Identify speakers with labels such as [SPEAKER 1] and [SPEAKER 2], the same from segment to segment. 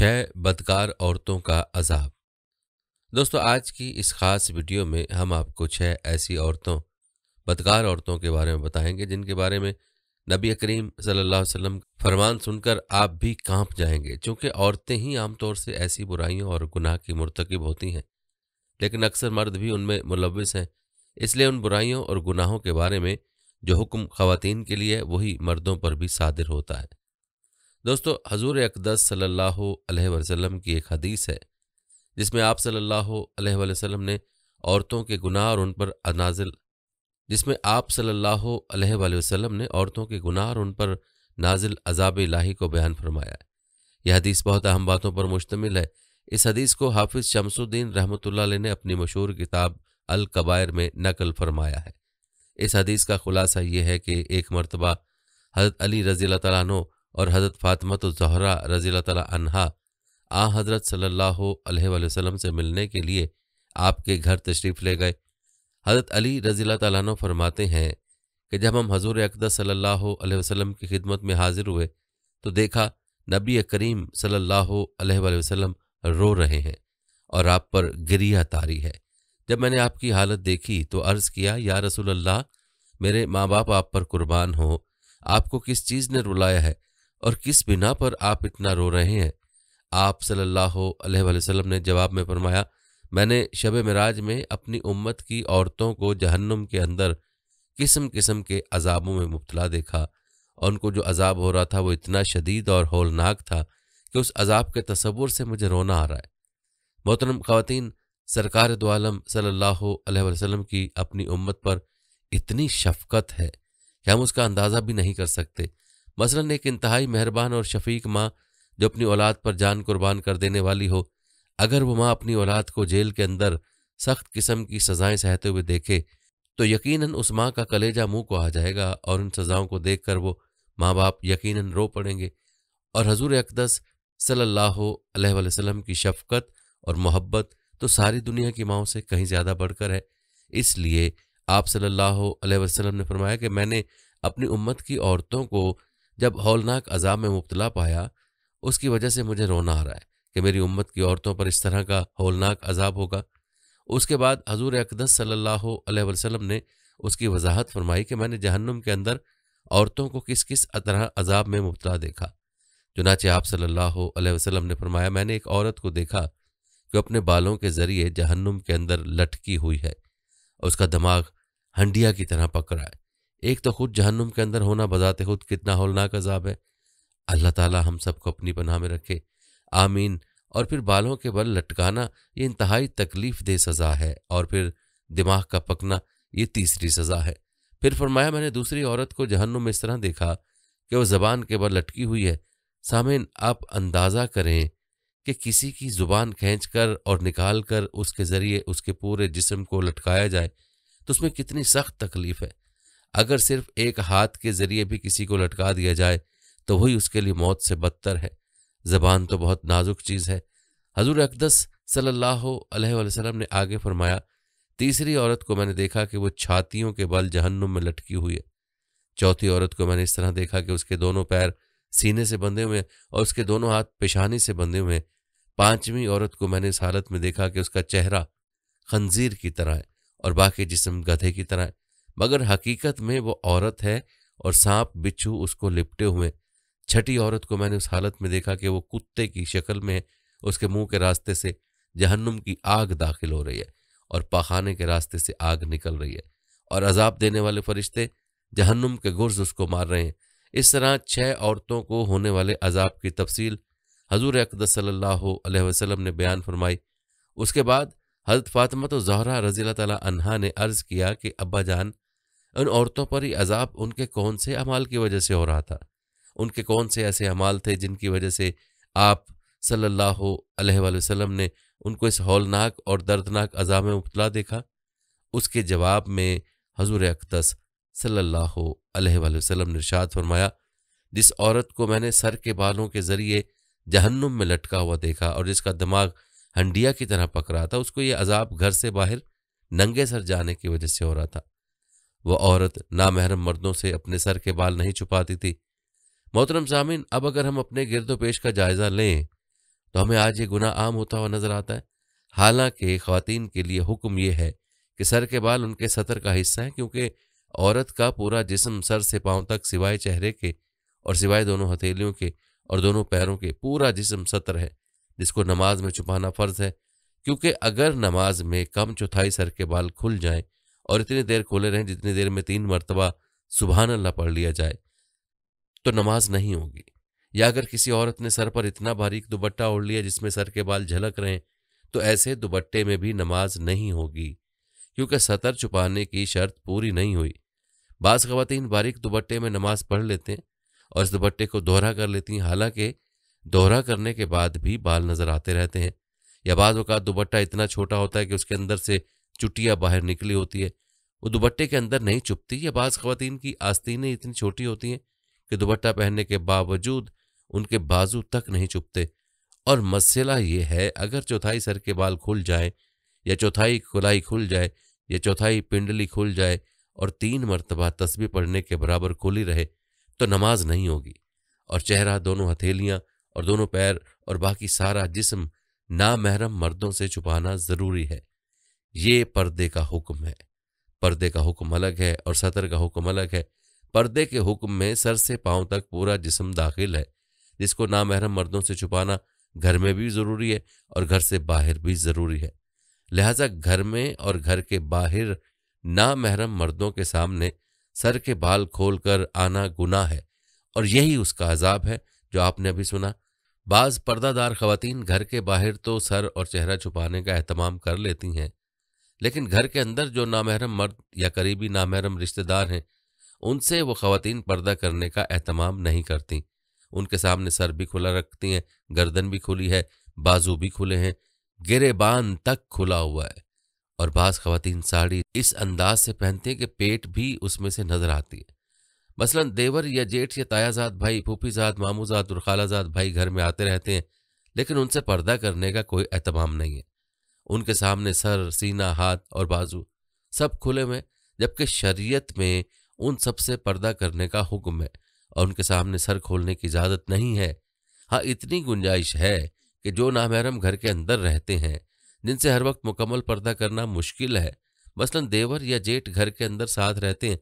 [SPEAKER 1] छह बदकार औरतों का अजाब दोस्तों आज की इस खास वीडियो में हम आपको छह ऐसी औरतों बदकार औरतों के बारे में बताएंगे जिनके बारे में नबी करीम सल्लल्लाहु अलैहि वसल्लम फरमान सुनकर आप भी कांप जाएंगे क्योंकि औरतें ही आमतौर से ऐसी बुराइयों और गुनाह की मुरतकब होती हैं लेकिन अक्सर मर्द भी उनमें मुलविस हैं इसलिए उन बुराइयों और गुनाहों के बारे में जो हुक्म खवतिन के लिए वही मर्दों पर भी सादिर होता है दोस्तों हजूर अकदस सल्लल्लाहु अलैहि वसल्लम की एक हदीस है जिसमें आप सल्लल्लाहु अलैहि वसल्लम ने औरतों के गुनाह और उन पर नाजिल जिसमें आप सल्लल्लाहु अलैहि वसल्लम ने औरतों के गुनाह और उन पर नाजिल अजाब लाही को बयान फरमाया है यह हदीस बहुत अहम बातों पर मुश्तमिल है इस हदीस को हाफिज शमसुद्दीन रहमत ने अपनी मशहूर किताब अल कबायर में नकल फरमाया है इस हदीस का खुलासा यह है कि एक मरतबा हज़रत अली रज़ी तैनो और हज़रत फ़ातिमा तो जहरा रज़ी तन्हा आ हज़रत सल्लल्लाहु अलैहि वसल्लम से मिलने के लिए आपके घर तशरीफ़ ले गए हज़रत अली रज़ी तैन फरमाते हैं कि जब हम हजूर अकदर सल्लल्लाहु अलैहि वसल्लम की खिदमत में हाजिर हुए तो देखा नबी करीम सल्लल्लाहु अलैहि वसल्लम रो रहे हैं और आप पर गिरिया तारी है जब मैंने आपकी हालत देखी तो अर्ज़ किया या रसूल्ला मेरे माँ बाप आप पर कुर्बान हो आपको किस चीज़ ने रुलाया है और किस बिना पर आप इतना रो रहे हैं आप सल्लल्लाहु अलैहि वसल्लम ने जवाब में फरमाया मैंने शब मराज में अपनी उम्मत की औरतों को जहन्नुम के अंदर किस्म किस्म के अजाबों में मुबतला देखा और उनको जो अजाब हो रहा था वो इतना शदीद और होलनाक था कि उस अजाब के तस्वुर से मुझे रोना आ रहा है मोहतरम खातन सरकार दोआलम सल्ला वसम की अपनी उम्मत पर इतनी शफकत है कि हम उसका अंदाज़ा भी नहीं कर सकते मसलन एक इंतहाई मेहरबान और शफीक माँ जो अपनी औलाद पर जान कुर्बान कर देने वाली हो अगर वो माँ अपनी औलाद को जेल के अंदर सख्त किस्म की सजाएं सहते हुए देखे तो यकीनन उस माँ का कलेजा मुंह को आ जाएगा और उन सजाओं को देखकर वो माँ बाप यकीनन रो पड़ेंगे और हजूर अकदस सल्लल्लाहु अलैहि वसल्लम की शफकत और मोहब्बत तो सारी दुनिया की माओ से कहीं ज़्यादा बढ़कर है इसलिए आप सल्लल्लाहु अलैहि वसल्लम ने फरमाया कि मैंने अपनी उम्मत की औरतों को जब हौलनाक अजाब में मुबतला पाया उसकी वजह से मुझे रोना आ रहा है कि मेरी उम्मत की औरतों पर इस तरह का हौलनाक अजाब होगा उसके बाद हजूर अकदस सल्लल्लाहु अलैहि वसल्लम ने उसकी वजाहत फरमाई कि मैंने जहन्नुम के अंदर औरतों को किस किस तरह अजाब में मुबतला देखा चुनाचे आप सल्लल्लाहु अलैहि वसल्लम ने फरमाया मैंने एक औरत को देखा कि अपने बालों के ज़रिए जहन्नुम के अंदर लटकी हुई है उसका दिमाग हंडिया की तरह पकड़ा है एक तो खुद जहन्नुम के अंदर होना बजाते खुद कितना होलनाक अजाब है अल्लाह ताला हम सबको अपनी पनाह में रखे आमीन और फिर बालों के बल लटकाना ये इंतहाई तकलीफ दे सज़ा है और फिर दिमाग का पकना ये तीसरी सज़ा है फिर फरमाया मैंने दूसरी औरत को जहन्नुम में इस तरह देखा कि वह ज़बान के बल लटकी हुई है सामिन आप अंदाज़ा करें कि किसी की ज़ुबान खींच कर और निकाल कर उसके ज़रिए उसके पूरे जिस्म को लटकाया जाए तो उसमें कितनी सख्त तकलीफ़ है अगर सिर्फ एक हाथ के जरिए भी किसी को लटका दिया जाए तो वही उसके लिए मौत से बदतर है जबान तो बहुत नाजुक चीज़ है हजूर अकदस सल्लाम ने आगे फरमाया तीसरी औरत को मैंने देखा कि वो छातियों के बल जहन्नुम में लटकी हुई है चौथी औरत को मैंने इस तरह देखा कि उसके दोनों पैर सीने से बंधे हुए और उसके दोनों हाथ पेशानी से बंधे हुए पांचवी औरत को मैंने इस हालत में देखा कि उसका चेहरा खंजीर की तरह है और बाकी जिसम गधे की तरह है मगर हकीकत में वो औरत है और सांप बिच्छू उसको लिपटे हुए छठी औरत को मैंने उस हालत में देखा कि वो कुत्ते की शक्ल में उसके मुंह के रास्ते से जहन्नुम की आग दाखिल हो रही है और पखाने के रास्ते से आग निकल रही है और अजाब देने वाले फरिश्ते जहन्नुम के गुर्ज उसको मार रहे हैं इस तरह छह औरतों को होने वाले अजाब की तफसील हजूर अकदस वसलम ने बयान फरमाई उसके बाद हजरत फातमत तो जहरा रजील तला अनहा ने अर्ज़ किया कि अब्बा जान उन औरतों पर ये अजाब उनके कौन से अमाल की वजह से हो रहा था उनके कौन से ऐसे अमाल थे जिनकी वजह से आप सल्लल्लाहु अलैहि वसल्लम ने उनको इस हौलनाक और दर्दनाक अजाब में मुबला देखा उसके जवाब में हजूर अकदस सल्लाम अलैहि फरमाया जिस औरत को मैंने सर के बालों के ज़रिए जहन्नुम में लटका हुआ देखा और जिसका दिमाग हंडिया की तरह पक रहा था उसको ये अजाब घर से बाहर नंगे सर जाने की वजह से हो रहा था वह औरत नामहरम मर्दों से अपने सर के बाल नहीं छुपाती थी मोहतरम सामिन अब अगर हम अपने गिरदो पेश का जायज़ा लें तो हमें आज ये गुना आम होता हुआ नजर आता है हालांकि खातन के लिए हुक्म यह है कि सर के बाल उनके सतर का हिस्सा है क्योंकि औरत का पूरा जिसम सर से पांव तक सिवाय चेहरे के और सिवाय दोनों हथेलियों के और दोनों पैरों के पूरा जिसम सतर है जिसको नमाज में छुपाना फ़र्ज है क्योंकि अगर नमाज में कम चौथाई सर के बाल खुल जाएं और इतनी देर खोले रहें जितनी देर में तीन मरतबा सुबहान अल्लाह पढ़ लिया जाए तो नमाज नहीं होगी या अगर किसी औरत ने सर पर इतना बारीक दुबट्टा ओढ़ लिया जिसमें सर के बाल झलक रहे तो ऐसे दुबट्टे में भी नमाज नहीं होगी क्योंकि सतर छुपाने की शर्त पूरी नहीं हुई बास खवतिन बारीक दुपट्टे में नमाज पढ़ लेते हैं और इस दुबट्टे को दोहरा कर लेती हैं हालांकि दोहरा करने के बाद भी बाल नज़र आते रहते हैं या बाज़ अवत दुपट्टा इतना छोटा होता है कि उसके अंदर से चुटिया बाहर निकली होती है वो दुपट्टे के अंदर नहीं चुपती या बाज़ खातन की आस्तीनें इतनी छोटी होती हैं कि दुपट्टा पहनने के बावजूद उनके बाजू तक नहीं चुपते और मसला ये है अगर चौथाई सर के बाल खुल जाए या चौथाई खुलाई खुल जाए या चौथाई पिंडली खुल जाए और तीन मरतबा तस्वीर पढ़ने के बराबर खुली रहे तो नमाज नहीं होगी और चेहरा दोनों हथेलियाँ और दोनों पैर और बाकी सारा जिसम नामहरम मर्दों से छुपाना ज़रूरी है ये पर्दे का हुक्म है पर्दे का हुक्म अलग है और सतर का हुक्म अलग है पर्दे के हुक्म में सर से पांव तक पूरा जिसम दाखिल है जिसको नामहरम मर्दों से छुपाना घर में भी ज़रूरी है और घर से बाहर भी ज़रूरी है लिहाजा घर में और घर के बाहर नामहरम मर्दों के सामने सर के बाल खोलकर आना गुनाह है और यही उसका अजाब है जो आपने अभी सुना बाज पर्दादार खवतीन घर के बाहर तो सर और चेहरा छुपाने का अहतमाम कर लेती हैं लेकिन घर के अंदर जो नामहरम मर्द या करीबी नामहरम रिश्तेदार हैं उनसे वो खातन पर्दा करने का अहतमाम नहीं करती उनके सामने सर भी खुला रखती हैं गर्दन भी खुली है बाजू भी खुले हैं गिरेबान तक खुला हुआ है और बास खातन साड़ी इस अंदाज से पहनती हैं कि पेट भी उसमें से नजर आती है मसलन देवर या जेठ या तायाजात भाई फूफीजाद मामूजाद और खालाजाद भाई घर में आते रहते हैं लेकिन उनसे पर्दा करने का कोई अहतमाम नहीं है उनके सामने सर सीना हाथ और बाजू सब खुले में जबकि शरीयत में उन सब से पर्दा करने का हुक्म है और उनके सामने सर खोलने की इजाज़त नहीं है हाँ इतनी गुंजाइश है कि जो नामहरम घर के अंदर रहते हैं जिनसे हर वक्त मुकम्मल पर्दा करना मुश्किल है मसलन देवर या जेठ घर के अंदर साथ रहते हैं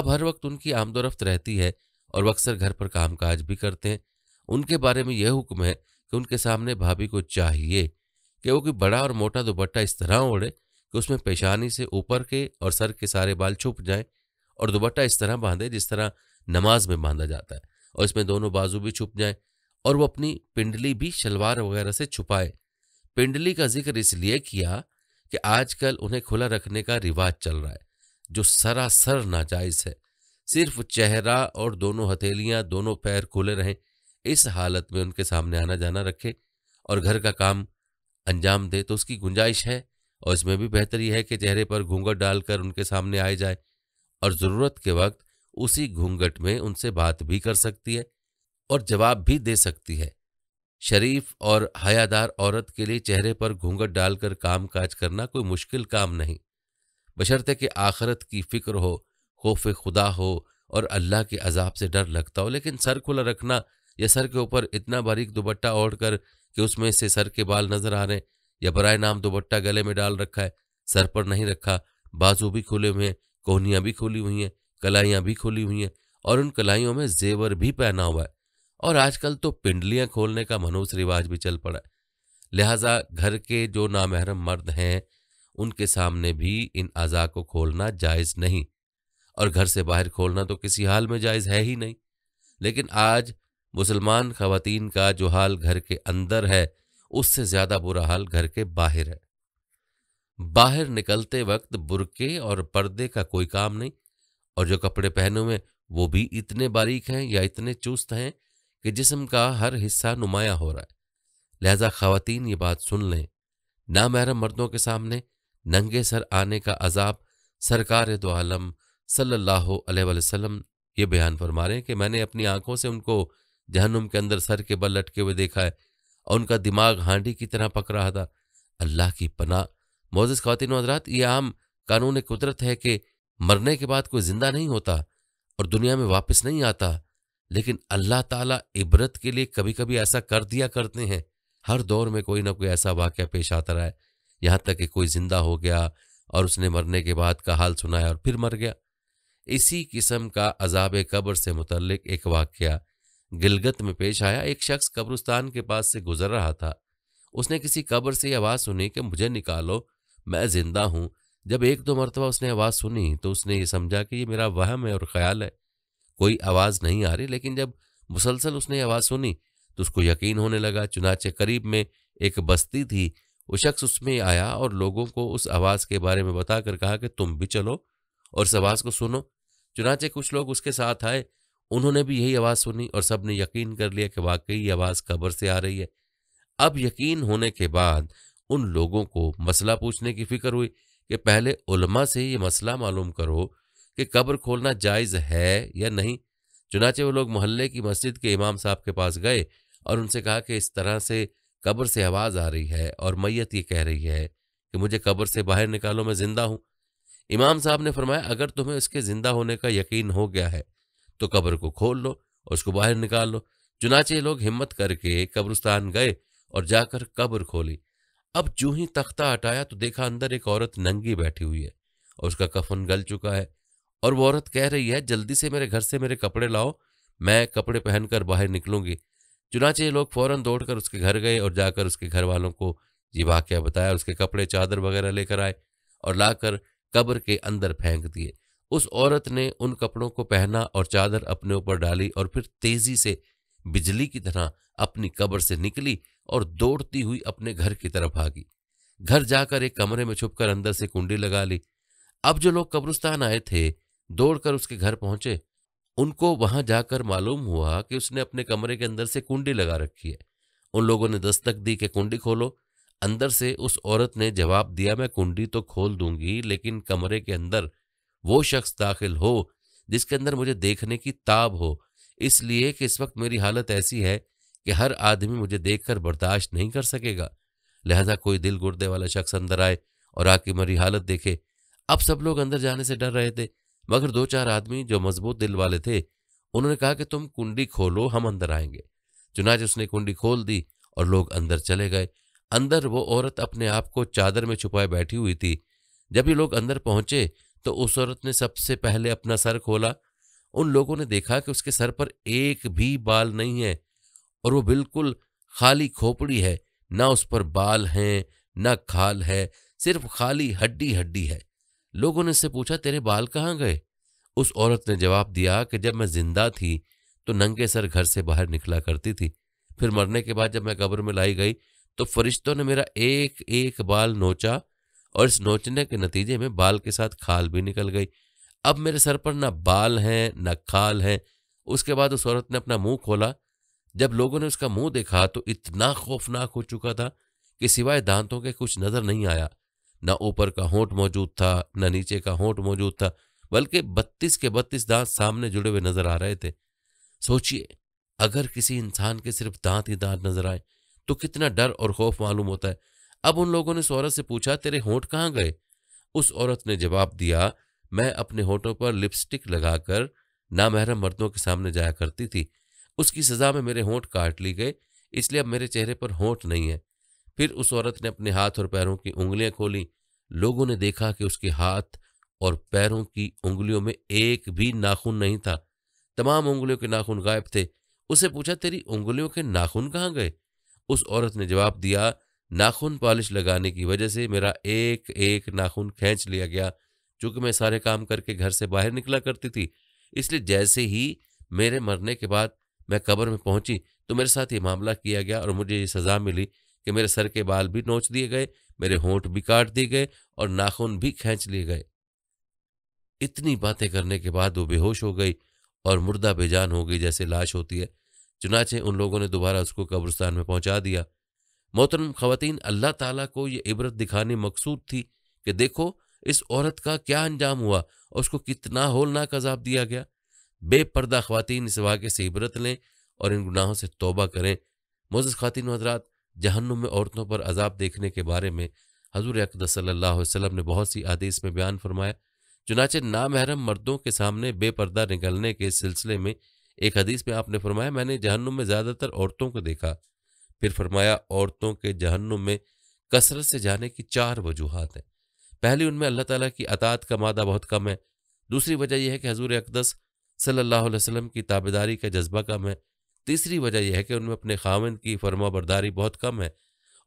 [SPEAKER 1] अब हर वक्त उनकी आमदोरफ्त रहती है और अक्सर घर पर कामकाज भी करते हैं उनके बारे में यह हुक्म है कि उनके सामने भाभी को चाहिए कि वो कोई बड़ा और मोटा दुपट्टा इस तरह ओढ़े कि उसमें पेशानी से ऊपर के और सर के सारे बाल छुप जाए और दुपट्टा इस तरह बांधे जिस तरह नमाज में बांधा जाता है और इसमें दोनों बाजू भी छुप जाए और वो अपनी पिंडली भी शलवार वगैरह से छुपाए पिंडली का जिक्र इसलिए किया कि आजकल उन्हें खुला रखने का रिवाज चल रहा है जो सरासर नाजायज है सिर्फ चेहरा और दोनों हथेलियां दोनों पैर खुले रहें इस हालत में उनके सामने आना जाना रखे और घर का काम अंजाम दे तो उसकी गुंजाइश है और इसमें भी बेहतर यह है कि चेहरे पर घूंघट डालकर उनके सामने आए जाए और ज़रूरत के वक्त उसी घूंघट में उनसे बात भी कर सकती है और जवाब भी दे सकती है शरीफ और हयादार औरत के लिए चेहरे पर घूंघट डालकर काम काज करना कोई मुश्किल काम नहीं बशर्ते कि आखरत की फ़िक्र हो खौफ खुदा हो और अल्लाह के अजाब से डर लगता हो लेकिन सर खुला रखना या सर के ऊपर इतना बारीक दुपट्टा ओढ़ कर कि उसमें से सर के बाल नजर आ रहे हैं या बराए नाम दुपट्टा गले में डाल रखा है सर पर नहीं रखा बाजू भी खुले हुए हैं कोहनियाँ भी खुली हुई हैं कलाइयाँ भी खुली हुई हैं और उन कलाइयों में जेवर भी पहना हुआ है और आजकल तो पिंडलियाँ खोलने का मनोस रिवाज भी चल पड़ा है लिहाजा घर के जो नामहरम मर्द हैं उनके सामने भी इन अज़ा को खोलना जायज़ नहीं और घर से बाहर खोलना तो किसी हाल में जायज़ है ही नहीं लेकिन आज मुसलमान खवतान का जो हाल घर के अंदर है उससे ज़्यादा बुरा हाल घर के बाहर है बाहर निकलते वक्त बुरके और पर्दे का कोई काम नहीं और जो कपड़े पहने हुए वो भी इतने बारीक हैं या इतने चुस्त हैं कि जिसम का हर हिस्सा नुमाया हो रहा है लिहाजा खातन ये बात सुन लें ना महरम मर्दों के सामने नंगे सर आने का अजाब सरकार दो आलम सल्लल्लाहु अलैहि वसल्लम ये बयान फरमा रहे हैं कि मैंने अपनी आंखों से उनको जहनुम के अंदर सर के बल लटके हुए देखा है और उनका दिमाग हांडी की तरह पक रहा था अल्लाह की पना मोजिस खातिन हजरात ये आम कानून कुदरत है कि मरने के बाद कोई जिंदा नहीं होता और दुनिया में वापस नहीं आता लेकिन अल्लाह ताला इबरत के लिए कभी कभी ऐसा कर दिया करते हैं हर दौर में कोई ना कोई ऐसा वाक्य पेश आता रहा है यहाँ तक कि कोई जिंदा हो गया और उसने मरने के बाद का हाल सुनाया और फिर मर गया इसी किस्म का अजाब कब्र से मुतल एक वाक्य गिलगत में पेश आया एक शख्स कब्रिस्तान के पास से गुजर रहा था उसने किसी कब्र से आवाज़ सुनी कि मुझे निकालो मैं जिंदा हूँ जब एक दो मरतबा उसने आवाज़ सुनी तो उसने ये समझा कि ये मेरा वहम है और ख्याल है कोई आवाज़ नहीं आ रही लेकिन जब मुसलसल उसने आवाज़ सुनी तो उसको यकीन होने लगा चुनाचे करीब में एक बस्ती थी वो शख्स उसमें आया और लोगों को उस आवाज़ के बारे में बताकर कहा कि तुम भी चलो और इस आवाज़ को सुनो चुनाचे कुछ लोग उसके साथ आए उन्होंने भी यही आवाज़ सुनी और सब ने यकीन कर लिया कि वाकई ये आवाज़ कब्र से आ रही है अब यकीन होने के बाद उन लोगों को मसला पूछने की फिक्र हुई कि पहले उलमा से ये मसला मालूम करो कि कब्र खोलना जायज़ है या नहीं चुनाचे वो लोग मोहल्ले की मस्जिद के इमाम साहब के पास गए और उनसे कहा कि इस तरह से कब्र से आवाज़ आ रही है और मैयत ये कह रही है कि मुझे कब्र से बाहर निकालो मैं ज़िंदा हूँ इमाम साहब ने फरमाया अगर तुम्हें उसके ज़िंदा होने का यकीन हो गया है तो कब्र को खोल लो और उसको बाहर निकाल लो चुनाचे लोग हिम्मत करके कब्रिस्तान गए और जाकर कब्र खोली अब जो ही तख्ता हटाया तो देखा अंदर एक औरत नंगी बैठी हुई है और उसका कफन गल चुका है और वो औरत कह रही है जल्दी से मेरे घर से मेरे कपड़े लाओ मैं कपड़े पहनकर बाहर निकलूंगी चुनाचे लोग फौरन दौड़कर उसके घर गए और जाकर उसके घर वालों को ये वाक्य बताया उसके कपड़े चादर वगैरह लेकर आए और लाकर कब्र के अंदर फेंक दिए उस औरत ने उन कपड़ों को पहना और चादर अपने ऊपर डाली और फिर तेजी से बिजली की तरह अपनी कब्र से निकली और दौड़ती हुई अपने घर की तरफ भागी घर जाकर एक कमरे में छुपकर अंदर से कुंडी लगा ली अब जो लोग कब्रिस्तान आए थे दौड़कर उसके घर पहुंचे उनको वहां जाकर मालूम हुआ कि उसने अपने कमरे के अंदर से कुंडी लगा रखी है उन लोगों ने दस्तक दी कि कुंडी खोलो अंदर से उस औरत ने जवाब दिया मैं कुंडी तो खोल दूंगी लेकिन कमरे के अंदर वो शख्स दाखिल हो जिसके अंदर मुझे देखने की ताब हो इसलिए कि इस वक्त मेरी हालत ऐसी है कि हर आदमी मुझे देखकर बर्दाश्त नहीं कर सकेगा लिहाजा कोई दिल गुर्दे वाला शख्स अंदर आए और आके मेरी हालत देखे अब सब लोग अंदर जाने से डर रहे थे मगर दो चार आदमी जो मजबूत दिल वाले थे उन्होंने कहा कि तुम कुंडी खोलो हम अंदर आएंगे चुनाच उसने कुंडी खोल दी और लोग अंदर चले गए अंदर वो औरत अपने आप को चादर में छुपाए बैठी हुई थी जब ये लोग अंदर पहुंचे तो उस औरत ने सबसे पहले अपना सर खोला उन लोगों ने देखा कि उसके सर पर एक भी बाल नहीं है और वो बिल्कुल खाली खोपड़ी है ना उस पर बाल हैं ना खाल है सिर्फ खाली हड्डी हड्डी है लोगों ने उससे पूछा तेरे बाल कहाँ गए उस औरत ने जवाब दिया कि जब मैं जिंदा थी तो नंगे सर घर से बाहर निकला करती थी फिर मरने के बाद जब मैं कब्र में लाई गई तो फरिश्तों ने मेरा एक एक बाल नोचा और इस नोचने के नतीजे में बाल के साथ खाल भी निकल गई अब मेरे सर पर ना बाल हैं ना खाल हैं उसके बाद उस औरत ने अपना मुंह खोला जब लोगों ने उसका मुंह देखा तो इतना खौफनाक हो चुका था कि सिवाय दांतों के कुछ नजर नहीं आया ना ऊपर का होंठ मौजूद था ना नीचे का होंठ मौजूद था बल्कि बत्तीस के बत्तीस दांत सामने जुड़े हुए नजर आ रहे थे सोचिए अगर किसी इंसान के सिर्फ दांत ही दांत नजर आए तो कितना डर और खौफ मालूम होता है अब उन लोगों ने उस औरत से पूछा तेरे होंठ कहाँ गए उस औरत ने जवाब दिया मैं अपने होठों पर लिपस्टिक लगाकर नामहरम मर्दों के सामने जाया करती थी उसकी सजा में मेरे होंठ काट ली गए इसलिए अब मेरे चेहरे पर होंठ नहीं है फिर उस औरत ने अपने हाथ और पैरों की उंगलियां खोली लोगों ने देखा कि उसके हाथ और पैरों की उंगलियों में एक भी नाखून नहीं था तमाम उंगलियों के नाखून गायब थे उसे पूछा तेरी उंगलियों के नाखून कहाँ गए उस औरत ने जवाब दिया नाखून पॉलिश लगाने की वजह से मेरा एक एक नाखून खींच लिया गया चूंकि मैं सारे काम करके घर से बाहर निकला करती थी इसलिए जैसे ही मेरे मरने के बाद मैं कब्र में पहुंची तो मेरे साथ ये मामला किया गया और मुझे ये सज़ा मिली कि मेरे सर के बाल भी नोच दिए गए मेरे होंठ भी काट दिए गए और नाखून भी खींच लिए गए इतनी बातें करने के बाद वो बेहोश हो गई और मुर्दा बेजान हो गई जैसे लाश होती है चुनाचे उन लोगों ने दोबारा उसको कब्रस्तान में पहुंचा दिया मोहतरम खवतिन अल्लाह ताला को ये इबरत दिखाने मकसूद थी कि देखो इस औरत का क्या अंजाम हुआ और उसको कितना होलनाक अजाब दिया गया बेपर्दा खातन इस वाक़े से इबरत लें और इन गुनाहों से तोबा करें मोज़ खातिन हजरात जहन्नुम में औरतों पर अजाब देखने के बारे में हजूर अकदस सल्ला वसम ने बहुत सी आदेश में बयान फरमाया चुनाचे नामहरम मर्दों के सामने बेपर्दा निकलने के सिलसिले में एक हदीस में आपने फरमाया मैंने जहन्नुम में ज़्यादातर औरतों को देखा फिर फरमाया औरतों के जहन्नुम में कसरत से जाने की चार वजूहत हैं पहली उनमें अल्लाह ताला की अतात का मादा बहुत कम है दूसरी वजह यह है कि हजूर अकदस सल्लल्लाहु अलैहि वसल्लम की ताबेदारी का जज्बा कम है तीसरी वजह यह है कि उनमें अपने खामन की फर्मा बरदारी बहुत कम है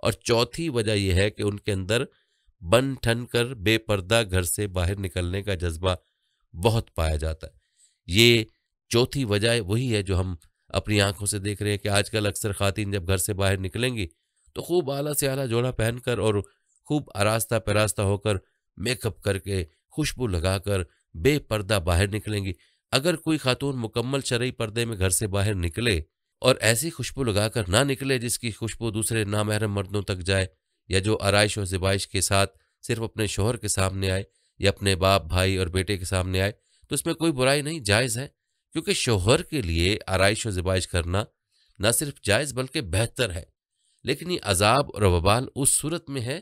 [SPEAKER 1] और चौथी वजह यह है कि उनके अंदर बन ठन कर बेपर्दा घर से बाहर निकलने का जज्बा बहुत पाया जाता है ये चौथी वजह वही है जो हम अपनी आंखों से देख रहे हैं कि आजकल अक्सर खातन जब घर से बाहर निकलेंगी तो खूब आला से आला जोड़ा पहनकर और खूब आरास्ता परास्ता होकर मेकअप करके खुशबू लगाकर बेपर्दा बाहर निकलेंगी अगर कोई खातून मुकम्मल शरई पर्दे में घर से बाहर निकले और ऐसी खुशबू लगाकर ना निकले जिसकी खुशबू दूसरे नामहरम मर्दों तक जाए या जो आरइश और ज़िबाइश के साथ सिर्फ अपने शोहर के सामने आए या अपने बाप भाई और बेटे के सामने आए तो इसमें कोई बुराई नहीं जायज़ है क्योंकि शोहर के लिए आरइश व जबाइश करना न सिर्फ जायज़ बल्कि बेहतर है लेकिन ये अजाब और वबाल उस सूरत में है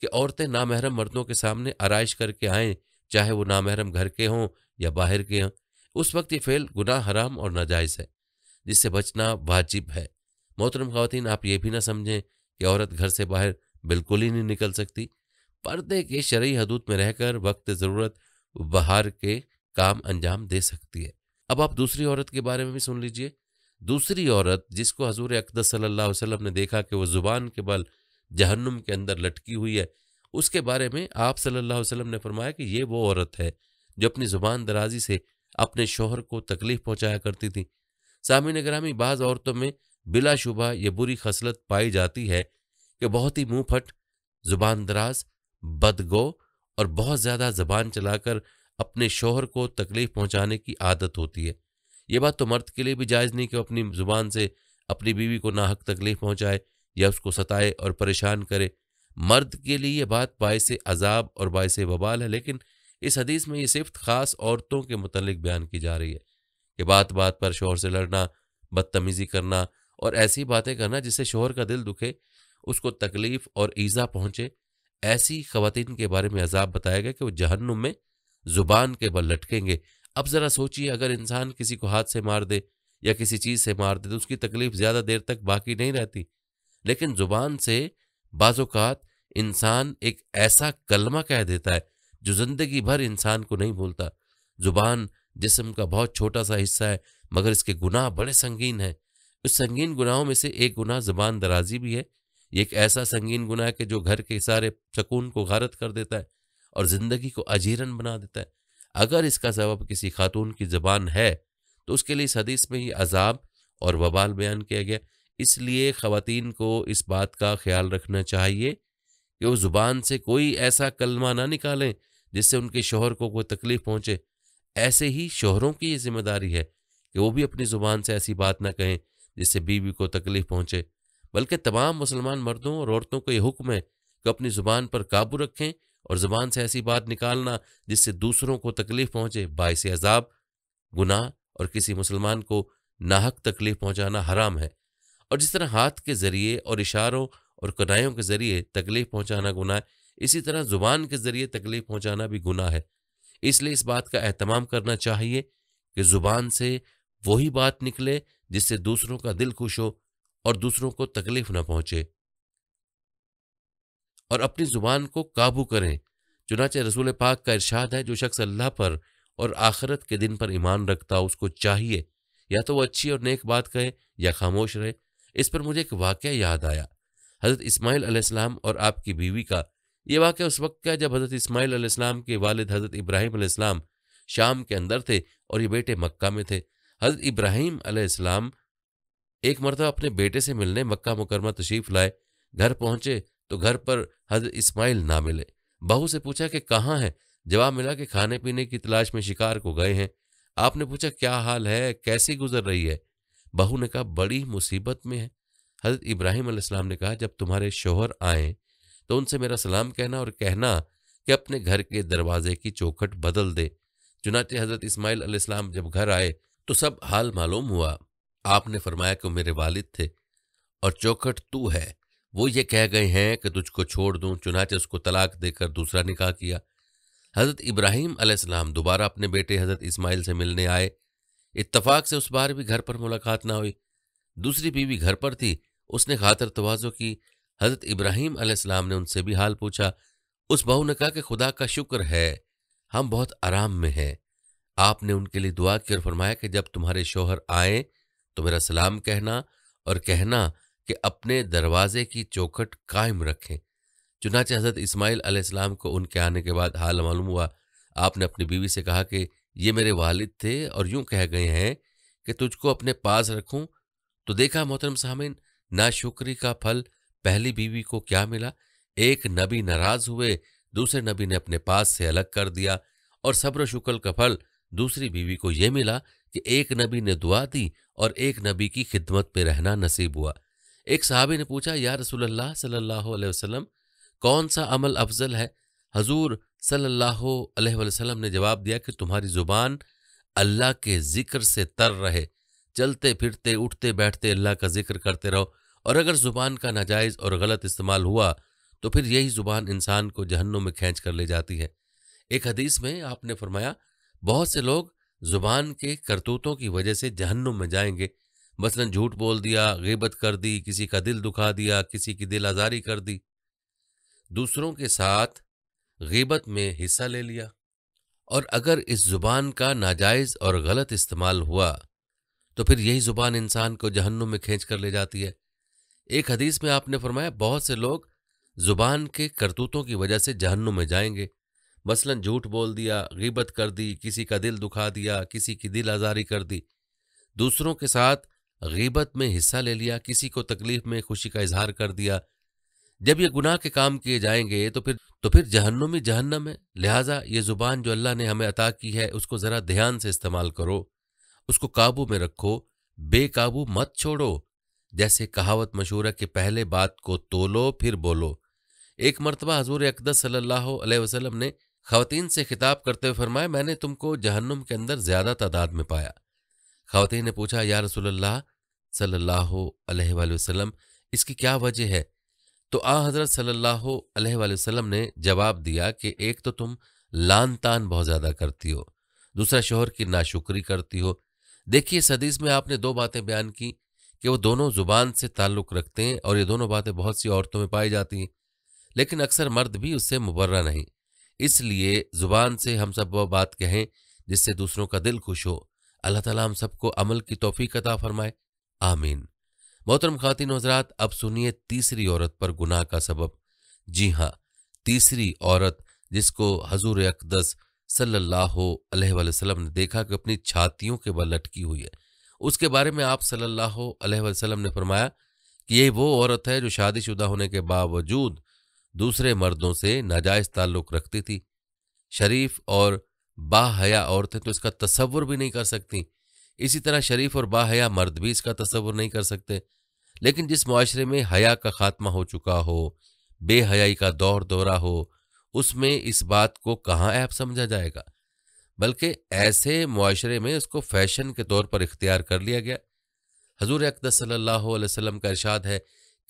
[SPEAKER 1] कि औरतें नामहरम मर्दों के सामने आरइश करके आएँ चाहे वो नामहरम घर के हों या बाहर के हों उस वक्त ये फेल गुनाह हराम और नाजायज़ है जिससे बचना वाजिब है मोहतरम खातिन आप ये भी ना समझें कि औरत घर से बाहर बिल्कुल ही नहीं निकल सकती पर्दे के शरी हदूद में रहकर वक्त ज़रूरत बाहर के काम अंजाम दे सकती है अब आप दूसरी औरत के बारे में भी सुन लीजिए दूसरी औरत जिसको हजूर अकदस सल्ला वसलम ने देखा कि वह ज़ुबान के बल जहन्नुम के अंदर लटकी हुई है उसके बारे में आप सल्ला वसलम ने फरमाया कि ये वो औरत है जो अपनी ज़ुबान दराजी से अपने शोहर को तकलीफ़ पहुँचाया करती थी सामिन ग्रामी बाज़ औरतों में बिलाशुबा ये बुरी खसलत पाई जाती है कि बहुत ही मुँह फट ज़ुबान दराज बदगो और बहुत ज़्यादा ज़बान चलाकर अपने शोहर को तकलीफ पहुंचाने की आदत होती है ये बात तो मर्द के लिए भी जायज़ नहीं कि अपनी ज़ुबान से अपनी बीवी को नाहक तकलीफ पहुंचाए या उसको सताए और परेशान करे मर्द के लिए ये बात बायस अजाब और बायस वबाल है लेकिन इस हदीस में ये सिफ्त खास औरतों के मतलब बयान की जा रही है कि बात बात पर शोहर से लड़ना बदतमीज़ी करना और ऐसी बातें करना जिससे शोहर का दिल दुखे उसको तकलीफ़ और ईज़ा पहुँचे ऐसी खुवान के बारे में अजाब बताया गया कि वो जहन्नुम में जुबान के बल लटकेंगे अब जरा सोचिए अगर इंसान किसी को हाथ से मार दे या किसी चीज़ से मार दे तो उसकी तकलीफ ज़्यादा देर तक बाकी नहीं रहती लेकिन जुबान से बाज़ात इंसान एक ऐसा कलमा कह देता है जो ज़िंदगी भर इंसान को नहीं भूलता जुबान जिसम का बहुत छोटा सा हिस्सा है मगर इसके गुनाह बड़े संगीन हैं उस संगीन गुनाहों में से एक गुनाह जुबान दराजी भी है एक ऐसा संगीन गुनाह है कि जो घर के सारे सकून को गारत कर देता है और ज़िंदगी को अजीरन बना देता है अगर इसका सबब किसी खातून की ज़बान है तो उसके लिए सदीस में ही अजाब और वबाल बयान किया गया इसलिए ख़वान को इस बात का ख्याल रखना चाहिए कि वो ज़ुबान से कोई ऐसा कलमा ना निकालें जिससे उनके शोहर को कोई तकलीफ़ पहुँचे ऐसे ही शोहरों की ये जिम्मेदारी है कि वो भी अपनी ज़ुबान से ऐसी बात ना कहें जिससे बीवी को तकलीफ़ पहुँचे बल्कि तमाम मुसलमान मर्दों और औरतों को ये हुक्म है कि अपनी ज़ुबान पर काबू रखें और ज़ुबान से ऐसी बात निकालना जिससे दूसरों को तकलीफ पहुंचे बायस अजाब गुनाह और किसी मुसलमान को नाहक तकलीफ पहुंचाना हराम है और जिस तरह हाथ के ज़रिए और इशारों और कनाइयों के ज़रिए तकलीफ पहुंचाना गुनाह इसी तरह ज़ुबान के ज़रिए तकलीफ पहुंचाना भी गुनाह है इसलिए इस बात का अहतमाम करना चाहिए कि ज़ुबान से वही बात निकले जिससे दूसरों का दिल खुश हो और दूसरों को तकलीफ न पहुंचे और अपनी ज़ुबान को काबू करें चुनाच रसूल पाक का इरशाद है जो शख्स अल्लाह पर और आखरत के दिन पर ईमान रखता उसको चाहिए या तो वह अच्छी और नेक बात कहे या खामोश रहे इस पर मुझे एक वाक़ याद आया हज़रत इस्माईल अलैहिस्सलाम और आपकी बीवी का ये वाक्य उस वक्त का जब हज़रत इस्माईल अलैहिस्सलाम के वालद हज़रत इब्राहिम शाम के अंदर थे और ये बेटे मक्का में थे हज़रत इब्राहिम आलाम एक मरतब अपने बेटे से मिलने मक्का मुकरमा तशीफ लाए घर पहुँचे तो घर पर हजरत इस्माइल ना मिले बहू से पूछा कि कहाँ हैं जवाब मिला कि खाने पीने की तलाश में शिकार को गए हैं आपने पूछा क्या हाल है कैसी गुजर रही है बहू ने कहा बड़ी मुसीबत में है हजरत इब्राहिम अलैहिस्सलाम ने कहा जब तुम्हारे शोहर आए तो उनसे मेरा सलाम कहना और कहना कि अपने घर के दरवाजे की चौखट बदल दे चुनाचे हजरत इस्माइल अलैहिस्सलाम जब घर आए तो सब हाल मालूम हुआ आपने फरमाया कि मेरे वालिद थे और चौखट तू है वो ये कह गए हैं कि तुझको छोड़ दूं चुनाचे उसको तलाक देकर दूसरा निकाह किया हज़रत इब्राहिम अलैहिस्सलाम दोबारा अपने बेटे हज़रत इस्माइल से मिलने आए इत्तफाक से उस बार भी घर पर मुलाकात ना हुई दूसरी बीवी घर पर थी उसने खातर तोज़ो की हज़रत इब्राहिम अलैहिस्सलाम ने उनसे भी हाल पूछा उस बहू ने कहा कि खुदा का शुक्र है हम बहुत आराम में हैं आपने उनके लिए दुआ की और फरमाया कि जब तुम्हारे शोहर आए तो मेरा सलाम कहना और कहना कि अपने दरवाजे की चौखट कायम रखें चुनाचे हज़रत इसमाइल अलैहिस्सलाम को उनके आने के बाद हाल मालूम हुआ आपने अपनी बीवी से कहा कि ये मेरे वालिद थे और यूं कह गए हैं कि तुझको अपने पास रखूं तो देखा मोहतरम सामिन नाशुक्री का फल पहली बीवी को क्या मिला एक नबी नाराज हुए दूसरे नबी ने अपने पास से अलग कर दिया और सब्र शुक्ल का फल दूसरी बीवी को यह मिला कि एक नबी ने दुआ दी और एक नबी की खिदमत पे रहना नसीब हुआ एक सहाबी ने पूछा या रसूलल्लाह सल्लल्लाहु अलैहि वसल्लम कौन सा अमल अफजल है हजूर सल्लल्लाहु अलैहि वसल्लम ने जवाब दिया कि तुम्हारी ज़ुबान अल्लाह के ज़िक्र से तर रहे चलते फिरते उठते बैठते अल्लाह का जिक्र करते रहो और अगर ज़ुबान का नाजायज़ और गलत इस्तेमाल हुआ तो फिर यही ज़ुबान इंसान को जहन्नों में खींच कर ले जाती है एक हदीस में आपने फरमाया बहुत से लोग ज़ुबान के करतूतों की वजह से जहन्नुम में जाएंगे मसलन झूठ बोल दिया गिबत कर दी किसी का दिल दुखा दिया किसी की दिल आज़ारी कर दी दूसरों के साथ गिबत में हिस्सा ले लिया और अगर इस जुबान का नाजायज़ और गलत इस्तेमाल हुआ तो फिर यही जुबान इंसान को जहन्नुम में खींच कर ले जाती है एक हदीस में आपने फरमाया बहुत से लोग जुबान के करतूतों की वजह से जहन्नुम में जाएंगे मसलन झूठ बोल दिया गिबत कर दी किसी का दिल दुखा दिया किसी की दिल आज़ारी कर दी दूसरों के साथ गीबत में हिस्सा ले लिया किसी को तकलीफ में खुशी का इजहार कर दिया जब ये गुनाह के काम किए जाएंगे तो फिर तो फिर जहन्नुमी जहन्नम है लिहाजा ये जुबान जो अल्लाह ने हमें अता की है उसको ज़रा ध्यान से इस्तेमाल करो उसको काबू में रखो बेकाबू मत छोड़ो जैसे कहावत मशहूर है कि पहले बात को तोलो फिर बोलो एक मरतबा हजूर अकदस सल्लल्लाहु अलैहि वसल्लम ने खातन से खिताब करते हुए फरमाया मैंने तुमको जहन्नुम के अंदर ज़्यादा तादाद में पाया खातन ने पूछा या रसोल्ला सल्लल्लाहु अलैहि वसल्लम इसकी क्या वजह है तो आ हज़रत सल्लल्लाहु अलैहि वसल्लम ने जवाब दिया कि एक तो तुम लान तान बहुत ज़्यादा करती हो दूसरा शोहर की नाशुक्री करती हो देखिए सदीस में आपने दो बातें बयान की कि वो दोनों ज़ुबान से ताल्लुक़ रखते हैं और ये दोनों बातें बहुत सी औरतों में पाई जाती हैं लेकिन अक्सर मर्द भी उससे मुबर्रा नहीं इसलिए ज़ुबान से हम सब वह बात कहें जिससे दूसरों का दिल खुश हो अल्लाह ताला हम सबको अमल की तोफ़ी कता फरमाए आमीन मोहतरम खातिन हजरात अब सुनिए तीसरी औरत पर गुनाह का सबब जी हाँ तीसरी औरत जिसको हजूर अकदस सल्लल्लाहु अलैहि वसल्लम ने देखा कि अपनी छातियों के बल लटकी हुई है उसके बारे में आप सल्लल्लाहु अलैहि वसल्लम ने फरमाया कि ये वो औरत है जो शादीशुदा होने के बावजूद दूसरे मर्दों से नाजायज ताल्लुक रखती थी शरीफ और बाहया औरतें तो इसका तस्वुर भी नहीं कर सकती इसी तरह शरीफ और बाहया मर्द भी इसका तस्वुर नहीं कर सकते लेकिन जिस माशरे में हया का खात्मा हो चुका हो बेहयाई का दौर दौरा हो उसमें इस बात को कहाँ ऐप समझा जाएगा बल्कि ऐसे माशरे में उसको फैशन के तौर पर इख्तियार कर लिया गया हजूर अकदस सल्लाम का इरशाद है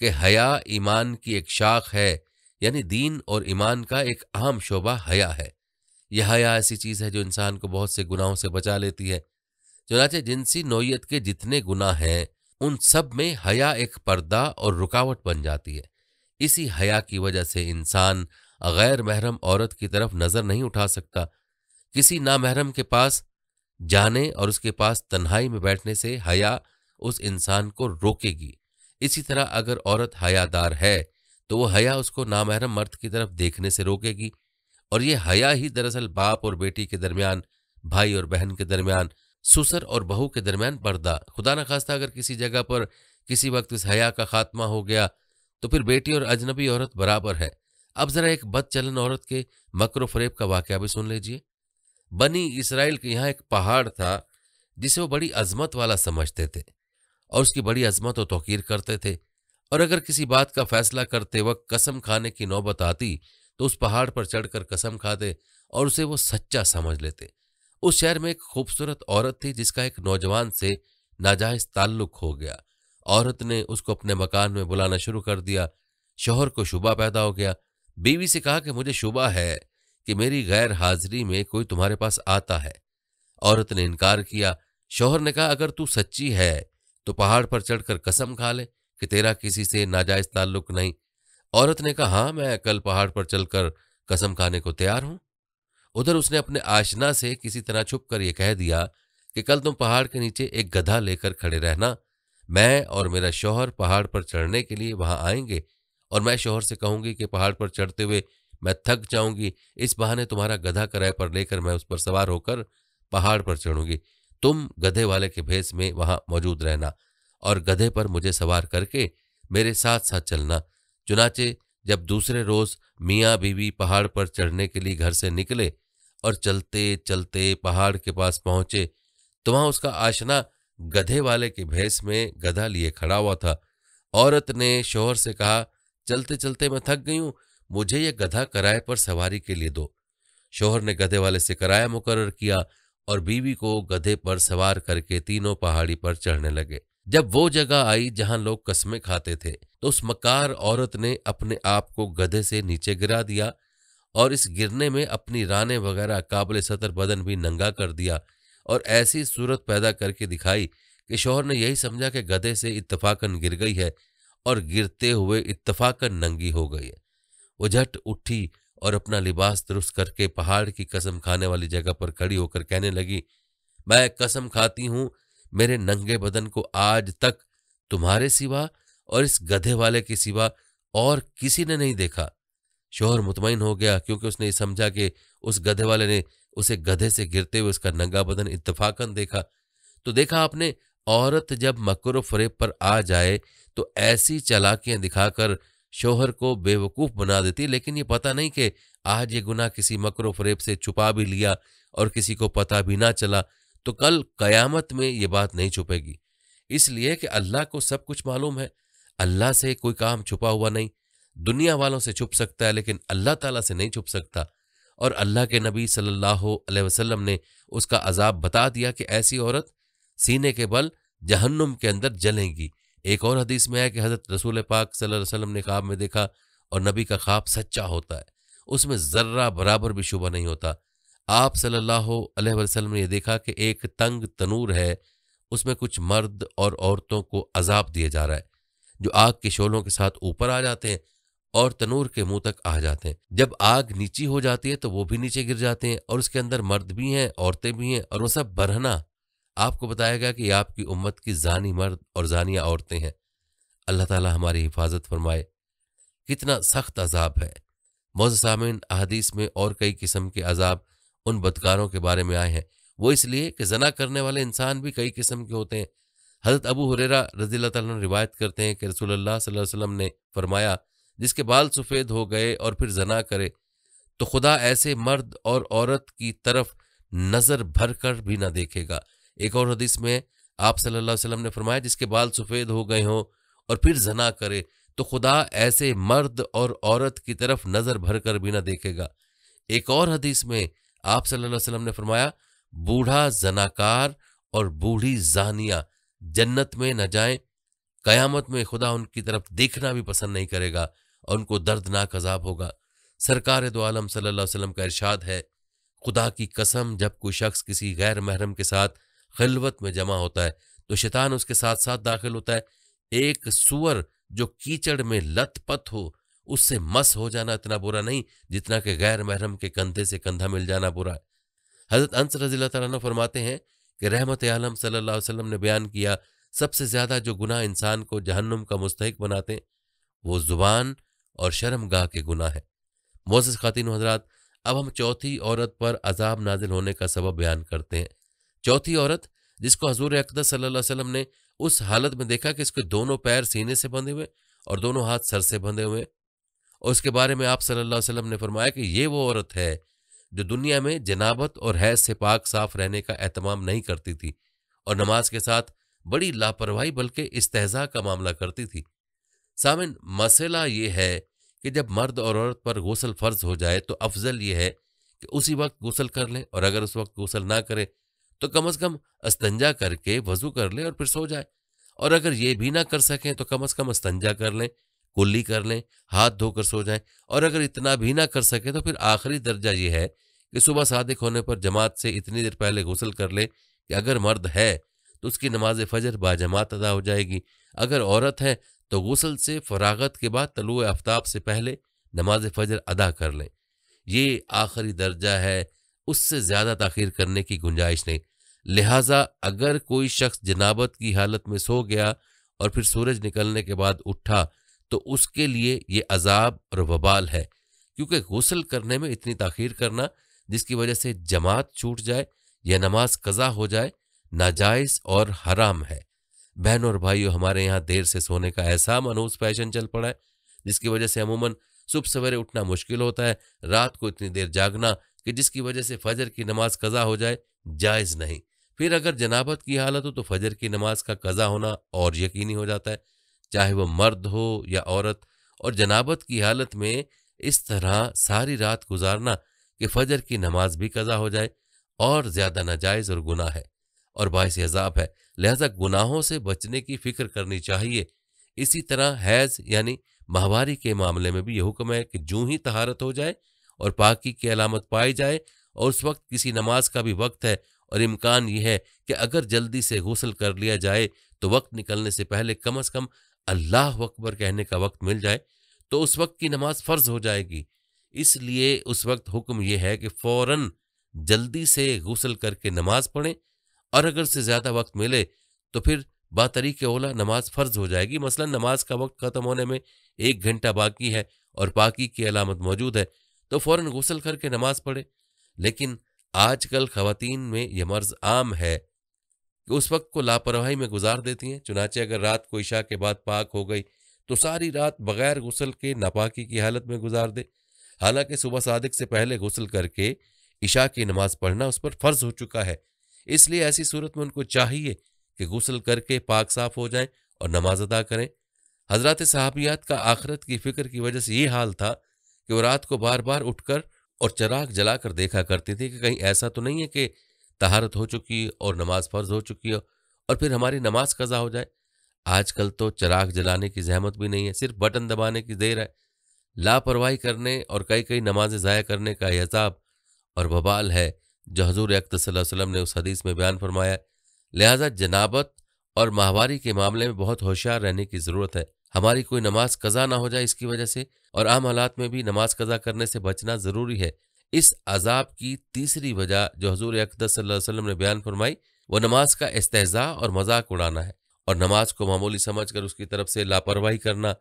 [SPEAKER 1] कि हया ईमान की एक शाख है यानी दीन और ईमान का एक अहम शोबा हया है यह हया ऐसी चीज़ है जो इंसान को बहुत से गुनाहों से बचा लेती है चुनाचे जिनसी नोयत के जितने गुना हैं उन सब में हया एक पर्दा और रुकावट बन जाती है इसी हया की वजह से इंसान गैर महरम औरत की तरफ नज़र नहीं उठा सकता किसी नामहरम के पास जाने और उसके पास तन्हाई में बैठने से हया उस इंसान को रोकेगी इसी तरह अगर औरत हयादार है तो वो हया उसको नामहरम मर्द की तरफ देखने से रोकेगी और ये हया ही दरअसल बाप और बेटी के दरमियान भाई और बहन के दरमियान सुसर और बहू के दरमियान पर्दा खुदा न खास्ता अगर किसी जगह पर किसी वक्त इस हया का खात्मा हो गया तो फिर बेटी और अजनबी औरत बराबर है अब जरा एक बदचलन औरत के मकर फरेब का वाक्य भी सुन लीजिए बनी इसराइल के यहाँ एक पहाड़ था जिसे वो बड़ी अजमत वाला समझते थे और उसकी बड़ी अजमत व तोकीर करते थे और अगर किसी बात का फैसला करते वक्त कसम खाने की नौबत आती तो उस पहाड़ पर चढ़कर कसम खाते और उसे वो सच्चा समझ लेते उस शहर में एक खूबसूरत औरत थी जिसका एक नौजवान से नाजायज ताल्लुक हो गया औरत ने उसको अपने मकान में बुलाना शुरू कर दिया शोहर को शुबा पैदा हो गया बीवी से कहा कि मुझे शुबा है कि मेरी गैर हाजिरी में कोई तुम्हारे पास आता है औरत ने इनकार किया शोहर ने कहा अगर तू सच्ची है तो पहाड़ पर चढ़कर कसम खा ले कि तेरा किसी से नाजायज ताल्लुक नहीं औरत ने कहा हाँ मैं कल पहाड़ पर चलकर कसम खाने को तैयार हूं उधर उसने अपने आशना से किसी तरह छुप कर यह कह दिया कि कल तुम पहाड़ के नीचे एक गधा लेकर खड़े रहना मैं और मेरा शौहर पहाड़ पर चढ़ने के लिए वहां आएंगे और मैं शौहर से कहूंगी कि पहाड़ पर चढ़ते हुए मैं थक जाऊंगी इस बहाने तुम्हारा गधा किराए पर लेकर मैं उस पर सवार होकर पहाड़ पर चढ़ूंगी तुम गधे वाले के भेस में वहां मौजूद रहना और गधे पर मुझे सवार करके मेरे साथ साथ चलना चुनाचे जब दूसरे रोज मियाँ बीवी पहाड़ पर चढ़ने के लिए घर से निकले और चलते चलते पहाड़ के पास पहुंचे तो वहां उसका आशना गधे वाले के भैंस में गधा लिए खड़ा हुआ था औरत ने शोहर से कहा चलते चलते मैं थक गई हूं मुझे यह गधा किराए पर सवारी के लिए दो शोहर ने गधे वाले से किराया मुकर्र किया और बीवी को गधे पर सवार करके तीनों पहाड़ी पर चढ़ने लगे जब वो जगह आई जहां लोग कस्में खाते थे तो उस मकार औरत ने अपने आप को गधे से नीचे गिरा दिया और इस गिरने में अपनी राने वगैरह काबिल सतर बदन भी नंगा कर दिया और ऐसी सूरत पैदा करके दिखाई कि शोहर ने यही समझा कि गधे से इतफ़ाकन गिर गई है और गिरते हुए इतफाकन नंगी हो गई है वो झट उठी और अपना लिबास दुरुस्त करके पहाड़ की कसम खाने वाली जगह पर खड़ी होकर कहने लगी मैं कसम खाती हूँ मेरे नंगे बदन को आज तक तुम्हारे सिवा और इस गधे वाले के सिवा और किसी ने नहीं देखा शोहर मुतमिन हो गया क्योंकि उसने ये समझा कि उस गधे वाले ने उसे गधे से गिरते हुए उसका नंगा बदन इतफ़ाक़न देखा तो देखा आपने औरत जब मकर फरेब पर आ जाए तो ऐसी चलाकियां दिखाकर शोहर को बेवकूफ़ बना देती लेकिन ये पता नहीं कि आज ये गुना किसी मकर फरेब से छुपा भी लिया और किसी को पता भी ना चला तो कल कयामत में ये बात नहीं छुपेगी इसलिए कि अल्लाह को सब कुछ मालूम है अल्लाह से कोई काम छुपा हुआ नहीं दुनिया वालों से छुप सकता है लेकिन अल्लाह ताला से नहीं छुप सकता और अल्लाह के नबी सल्लल्लाहु अलैहि वसल्लम ने उसका अजाब बता दिया कि ऐसी औरत सीने के बल जहन्नुम के अंदर जलेंगी एक और हदीस में है कि हज़रत रसूल पाक सल्लल्लाहु अलैहि वसल्लम ने ख्वाब में देखा और नबी का ख्वाब सच्चा होता है उसमें ज़र्रा बराबर भी शुभ नहीं होता आप सल्लल्लाहु अलैहि वसल्लम ने देखा कि एक तंग तनूर है उसमें कुछ मर्द और औरतों को अजाब दिया जा रहा है जो आग के शोलों के साथ ऊपर आ जाते हैं और तनूर के मुंह तक आ जाते हैं जब आग नीची हो जाती है तो वो भी नीचे गिर जाते हैं और उसके अंदर मर्द भी हैं औरतें भी हैं और वो सब बरहना आपको बताया गया कि आपकी उम्मत की जानी मर्द और जानिया औरतें हैं अल्लाह ताला हमारी हिफाजत फरमाए कितना सख्त अजाब है मौजामिन सामिन में और कई किस्म के अजाब उन बदकारों के बारे में आए हैं वो इसलिए कि जना करने वाले इंसान भी कई किस्म के होते हैं हज़रत अबू हुरेरा रज़ील तन रिवायत करते हैं कि रसूल वसलम ने फरमाया जिसके बाल सफ़ेद हो गए और फिर जना करे तो खुदा ऐसे मर्द और औरत की तरफ नज़र भर कर भी ना देखेगा एक और हदीस में आप सल्लल्लाहु अलैहि वसल्लम ने फरमाया जिसके बाल सफ़ेद हो गए हों और फिर जना करे तो खुदा ऐसे मर्द और औरत की तरफ नज़र भर कर भी ना देखेगा एक और हदीस में आप सल्लल्लाहु अलैहि वसल्लम ने फरमाया बूढ़ा जनाकार और बूढ़ी जहानिया जन्नत में न जाए कयामत में खुदा उनकी तरफ देखना भी पसंद नहीं करेगा और उनको दर्दनाक अजाब होगा सरकार दो आलम सल्ला वसलम का इरशाद है खुदा की कसम जब कोई शख्स किसी गैर महरम के साथ खिलवत में जमा होता है तो शैतान उसके साथ साथ दाखिल होता है एक सुअर जो कीचड़ में लत हो उससे मस हो जाना इतना बुरा नहीं जितना कि गैर महरम के कंधे से कंधा मिल जाना बुरा है हजरत अंस रजील्ला तला फरमाते हैं कि रहमत आलम सल्ला वसलम ने बयान किया सबसे ज़्यादा जो गुनाह इंसान को जहन्नुम का मुस्तक बनाते हैं वो ज़ुबान और शर्मगाह के गुनाह है मोज़ ख़ातिन हजरात अब हम चौथी औरत पर अजाब नाजिल होने का सबब बयान करते हैं चौथी औरत जिसको हजूर अकदस सल्ला वसलम ने उस हालत में देखा कि इसके दोनों पैर सीने से बंधे हुए और दोनों हाथ सर से बंधे हुए और उसके बारे में आप सल्लल्लाहु अलैहि वसल्लम ने फरमाया कि ये वो औरत है जो दुनिया में जनाबत और हैज से पाक साफ रहने का अहतमाम नहीं करती थी और नमाज के साथ बड़ी लापरवाही बल्कि इस्तेजा का मामला करती थी सामिन मसला ये है कि जब मर्द और औरत पर गसल फ़र्ज हो जाए तो अफजल ये है कि उसी वक्त गसल कर लें और अगर उस वक्त गसल ना करें तो कम अज़ कम अस्तंजा करके वजू कर लें और फिर सो जाए और अगर ये भी ना कर सकें तो कम अज़ कम अस्तंजा कर लें कुल्ली कर लें हाथ धोकर सो जाएं और अगर इतना भी ना कर सके तो फिर आखिरी दर्जा ये है कि सुबह सादिक होने पर जमात से इतनी देर पहले गसल कर ले कि अगर मर्द है तो उसकी नमाज फजर बाजमात अदा हो जाएगी अगर औरत है तो गसल से फरागत के बाद तलु आफ्ताब से पहले नमाज फजर अदा कर लें ये आखिरी दर्जा है उससे ज़्यादा तखीर करने की गुंजाइश नहीं लिहाजा अगर कोई शख्स जनाबत की हालत में सो गया और फिर सूरज निकलने के बाद उठा तो उसके लिए ये अजाब और वबाल है क्योंकि गसल करने में इतनी तखीर करना जिसकी वजह से जमात छूट जाए या नमाज कज़ा हो जाए नाजायज़ और हराम है बहन और भाइयों हमारे यहाँ देर से सोने का ऐसा मनहूस फैशन चल पड़ा है जिसकी वजह से अमूमन सुबह सवेरे उठना मुश्किल होता है रात को इतनी देर जागना कि जिसकी वजह से फजर की नमाज कज़ा हो जाए जायज़ नहीं फिर अगर जनाबत की हालत हो तो फजर की नमाज का कज़ा होना और यकीनी हो जाता है चाहे वह मर्द हो या औरत और जनाबत की हालत में इस तरह सारी रात गुजारना कि फजर की नमाज भी कज़ा हो जाए और ज़्यादा नाजायज़ और गुनाह है और बायस अजाब है लिहाजा गुनाहों से बचने की फ़िक्र करनी चाहिए इसी तरह हैज़ यानी माहवारी के मामले में भी यह हुक्म है कि जूँ ही तहारत हो जाए और पाकि की अलामत पाई जाए और उस वक्त किसी नमाज का भी वक्त है और इम्कान यह है कि अगर जल्दी से गसल कर लिया जाए तो वक्त निकलने से पहले कम अज़ कम अल्लाह अकबर कहने का वक्त मिल जाए तो उस वक्त की नमाज फ़र्ज हो जाएगी इसलिए उस वक्त हुक्म यह है कि फ़ौरन जल्दी से गसल करके नमाज पढ़ें और अगर से ज़्यादा वक्त मिले तो फिर बातरीक ओला नमाज फ़र्ज हो जाएगी मसलन नमाज का वक्त ख़त्म होने में एक घंटा बाकी है और बाकी की अलामत मौजूद है तो फ़ौर गसल करके नमाज पढ़े लेकिन आजकल ख़वान में यह मर्ज़ आम है कि उस वक्त को लापरवाही में गुजार देती हैं चुनाचे अगर रात को ईशा के बाद पाक हो गई तो सारी रात बगैर गसल के नापाकी की हालत में गुजार दे हालांकि सुबह सादिक से पहले गसल करके ईशा की नमाज पढ़ना उस पर फ़र्ज हो चुका है इसलिए ऐसी सूरत में उनको चाहिए कि गसल करके पाक साफ हो जाएं और नमाज अदा करें हजरत साहबियात का आखरत की फ़िक्र की वजह से ये हाल था कि वो रात को बार बार उठकर और चराग जलाकर देखा करती थी कि कहीं ऐसा तो नहीं है कि तहारत हो चुकी और नमाज फ़र्ज हो चुकी है और फिर हमारी नमाज कज़ा हो जाए आजकल तो चराग जलाने की जहमत भी नहीं है सिर्फ बटन दबाने की देर है लापरवाही करने और कई कई नमाजें ज़ाया करने का हिसाब और बबाल है जो हजूर अक्त वसल्लम ने उस हदीस में बयान फरमाया लिहाजा जनाबत और माहवारी के मामले में बहुत होशियार रहने की ज़रूरत है हमारी कोई नमाज कज़ा ना हो जाए इसकी वजह से और आम हालात में भी नमाज कज़ा करने से बचना ज़रूरी है इस अजाब की तीसरी वजह जो हजूर अकदस वसल्लम ने बयान फरमाई वह नमाज का इस्तेजा और मजाक उड़ाना है और नमाज को मामूली समझ कर उसकी तरफ से लापरवाही करना